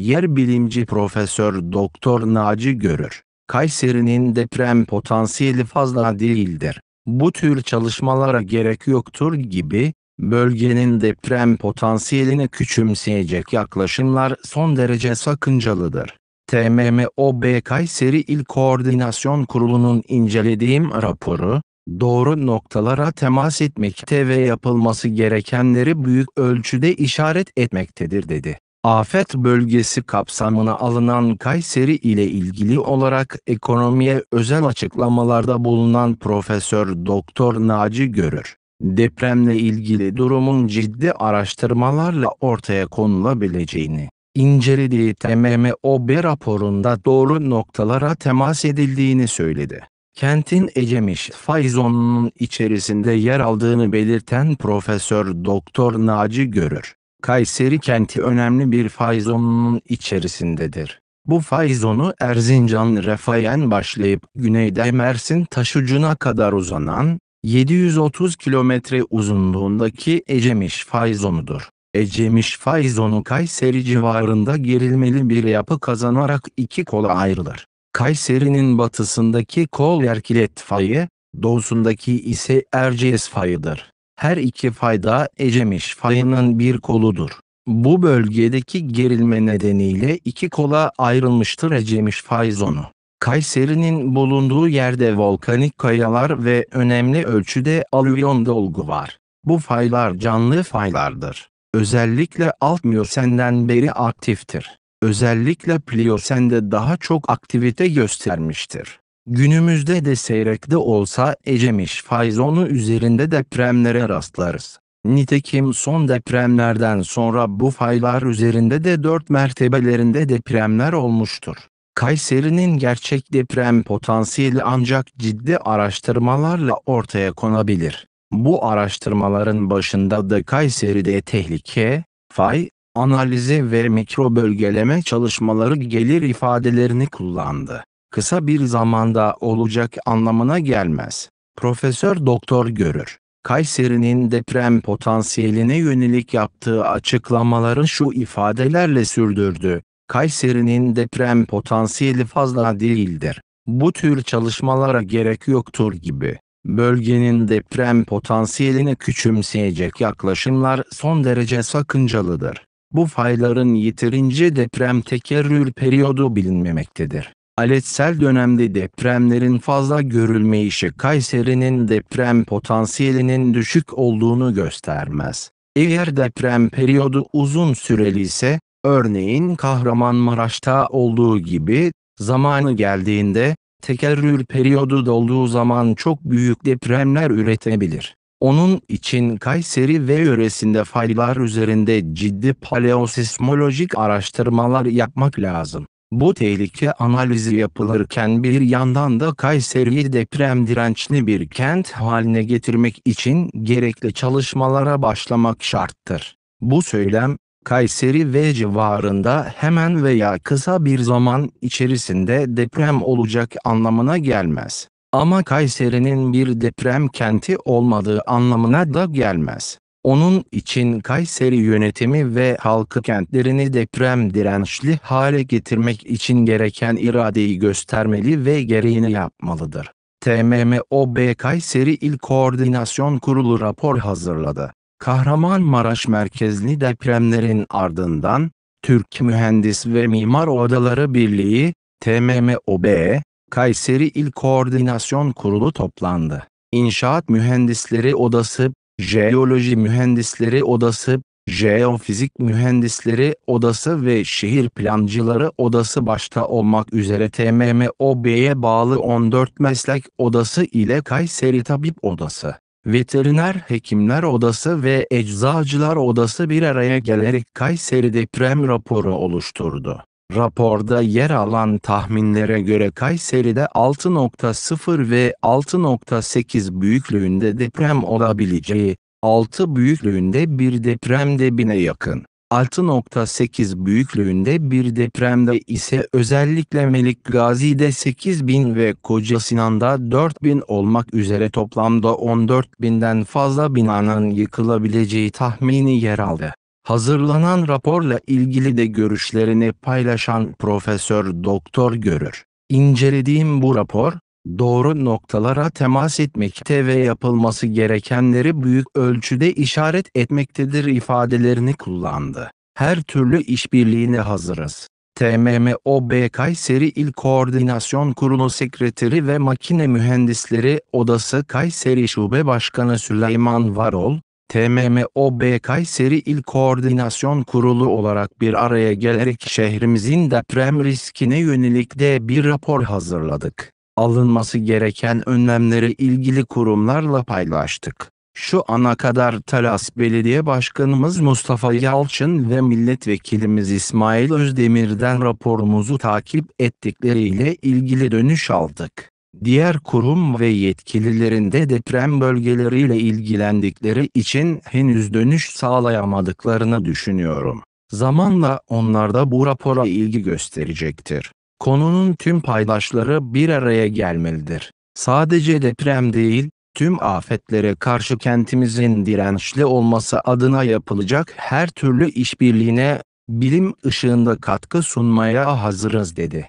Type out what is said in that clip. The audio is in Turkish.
Yer bilimci Profesör Doktor Naci Görür, Kayseri'nin deprem potansiyeli fazla değildir. Bu tür çalışmalara gerek yoktur gibi, bölgenin deprem potansiyelini küçümseyecek yaklaşımlar son derece sakıncalıdır. TMMOB Kayseri İl Koordinasyon Kurulu'nun incelediğim raporu, doğru noktalara temas etmekte ve yapılması gerekenleri büyük ölçüde işaret etmektedir dedi afet bölgesi kapsamına alınan Kayseri ile ilgili olarak ekonomiye özel açıklamalarda bulunan Profesör Doktor Naci Görür, depremle ilgili durumun ciddi araştırmalarla ortaya konulabileceğini, incelediği TMMOB raporunda doğru noktalara temas edildiğini söyledi. Kentin Ecemiş Fayzon'un içerisinde yer aldığını belirten Profesör Doktor Naci Görür, Kayseri kenti önemli bir fay zonunun içerisindedir. Bu fay zonu Erzincan Refayen başlayıp güneyde Mersin Taşucu'na kadar uzanan 730 kilometre uzunluğundaki Ecemiş fay zonudur. Ecemiş fay zonu Kayseri civarında gerilmeli bir yapı kazanarak iki kola ayrılır. Kayseri'nin batısındaki Kol Erkilet fayı, doğusundaki ise Erciyes fayıdır. Her iki fayda Ecemiş fayının bir koludur. Bu bölgedeki gerilme nedeniyle iki kola ayrılmıştır Ecemiş fay zonu. Kayseri'nin bulunduğu yerde volkanik kayalar ve önemli ölçüde alüvyon dolgu var. Bu faylar canlı faylardır. Özellikle alt miyosenden beri aktiftir. Özellikle Pliyosen'de daha çok aktivite göstermiştir. Günümüzde de seyrekte olsa Ecemiş fayzonu üzerinde depremlere rastlarız. Nitekim son depremlerden sonra bu faylar üzerinde de 4 mertebelerinde depremler olmuştur. Kayseri'nin gerçek deprem potansiyeli ancak ciddi araştırmalarla ortaya konabilir. Bu araştırmaların başında da Kayseri'de tehlike, fay, analizi ve mikro bölgeleme çalışmaları gelir ifadelerini kullandı kısa bir zamanda olacak anlamına gelmez. Profesör Doktor Görür, Kayseri'nin deprem potansiyeline yönelik yaptığı açıklamaları şu ifadelerle sürdürdü. Kayseri'nin deprem potansiyeli fazla değildir. Bu tür çalışmalara gerek yoktur gibi. Bölgenin deprem potansiyelini küçümseyecek yaklaşımlar son derece sakıncalıdır. Bu fayların yeterince deprem tekerrür periyodu bilinmemektedir. Aletsel dönemde depremlerin fazla görülmeyişi Kayseri'nin deprem potansiyelinin düşük olduğunu göstermez. Eğer deprem periyodu uzun süreli ise, örneğin Kahramanmaraş'ta olduğu gibi, zamanı geldiğinde, tekerrür periyodu dolduğu zaman çok büyük depremler üretebilir. Onun için Kayseri ve yöresinde faylar üzerinde ciddi paleosismolojik araştırmalar yapmak lazım. Bu tehlike analizi yapılırken bir yandan da Kayseri'yi deprem dirençli bir kent haline getirmek için gerekli çalışmalara başlamak şarttır. Bu söylem, Kayseri ve civarında hemen veya kısa bir zaman içerisinde deprem olacak anlamına gelmez. Ama Kayseri'nin bir deprem kenti olmadığı anlamına da gelmez. Onun için Kayseri yönetimi ve halkı kentlerini deprem dirençli hale getirmek için gereken iradeyi göstermeli ve gereğini yapmalıdır. TMMOB Kayseri İl Koordinasyon Kurulu rapor hazırladı. Kahramanmaraş merkezli depremlerin ardından, Türk Mühendis ve Mimar Odaları Birliği, TMMOB, Kayseri İl Koordinasyon Kurulu toplandı. İnşaat Mühendisleri Odası Jeoloji Mühendisleri Odası, Jeofizik Mühendisleri Odası ve Şehir Plancıları Odası başta olmak üzere TMMOB'ye bağlı 14 meslek odası ile Kayseri Tabip Odası, Veteriner Hekimler Odası ve Eczacılar Odası bir araya gelerek Kayseri deprem raporu oluşturdu. Raporda yer alan tahminlere göre Kayseri'de 6.0 ve 6.8 büyüklüğünde deprem olabileceği, 6 büyüklüğünde bir depremde bine yakın. 6.8 büyüklüğünde bir depremde ise özellikle Melik Gazi'de 8000 ve Koca Sinan'da 4000 olmak üzere toplamda 14000'den fazla binanın yıkılabileceği tahmini yer aldı. Hazırlanan raporla ilgili de görüşlerini paylaşan Profesör Doktor Görür. İncelediğim bu rapor, doğru noktalara temas etmekte ve yapılması gerekenleri büyük ölçüde işaret etmektedir ifadelerini kullandı. Her türlü işbirliğine hazırız. TMMOB Kayseri İl Koordinasyon Kurulu Sekreteri ve Makine Mühendisleri Odası Kayseri Şube Başkanı Süleyman Varol, TMMOB Kayseri İl Koordinasyon Kurulu olarak bir araya gelerek şehrimizin deprem riskine yönelik de bir rapor hazırladık. Alınması gereken önlemleri ilgili kurumlarla paylaştık. Şu ana kadar Talas Belediye Başkanımız Mustafa Yalçın ve Milletvekilimiz İsmail Özdemir'den raporumuzu takip ettikleriyle ilgili dönüş aldık. Diğer kurum ve yetkililerinde deprem bölgeleriyle ilgilendikleri için henüz dönüş sağlayamadıklarını düşünüyorum. Zamanla onlar da bu rapora ilgi gösterecektir. Konunun tüm paydaşları bir araya gelmelidir. Sadece deprem değil, tüm afetlere karşı kentimizin dirençli olması adına yapılacak her türlü işbirliğine bilim ışığında katkı sunmaya hazırız dedi.